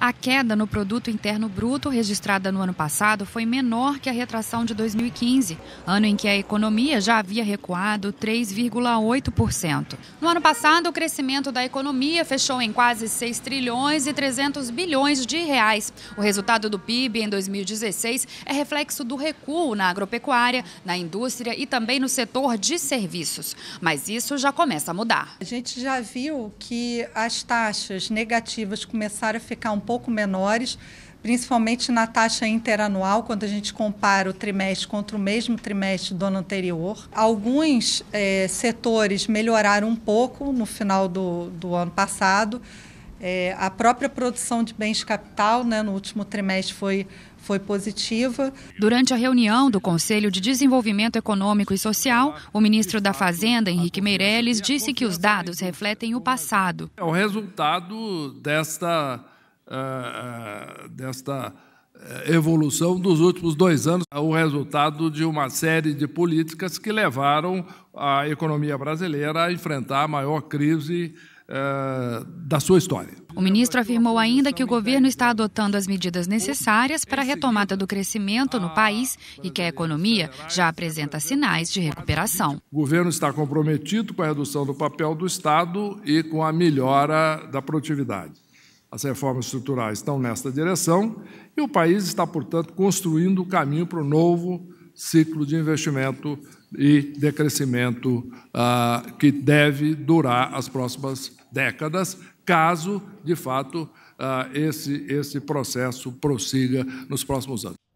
A queda no produto interno bruto registrada no ano passado foi menor que a retração de 2015, ano em que a economia já havia recuado 3,8%. No ano passado, o crescimento da economia fechou em quase 6 trilhões e 300 bilhões de reais. O resultado do PIB em 2016 é reflexo do recuo na agropecuária, na indústria e também no setor de serviços. Mas isso já começa a mudar. A gente já viu que as taxas negativas começaram a ficar um pouco menores, principalmente na taxa interanual, quando a gente compara o trimestre contra o mesmo trimestre do ano anterior. Alguns é, setores melhoraram um pouco no final do, do ano passado. É, a própria produção de bens de capital né, no último trimestre foi, foi positiva. Durante a reunião do Conselho de Desenvolvimento Econômico e Social, o ministro da Fazenda, Henrique Meirelles, disse que os dados refletem o passado. É o resultado desta eh, eh, desta eh, evolução dos últimos dois anos, é o resultado de uma série de políticas que levaram a economia brasileira a enfrentar a maior crise da sua história. O ministro afirmou ainda que o governo está adotando as medidas necessárias para a retomada do crescimento no país e que a economia já apresenta sinais de recuperação. O governo está comprometido com a redução do papel do Estado e com a melhora da produtividade. As reformas estruturais estão nesta direção e o país está, portanto, construindo o caminho para o novo ciclo de investimento e de crescimento ah, que deve durar as próximas décadas, caso, de fato, ah, esse, esse processo prossiga nos próximos anos.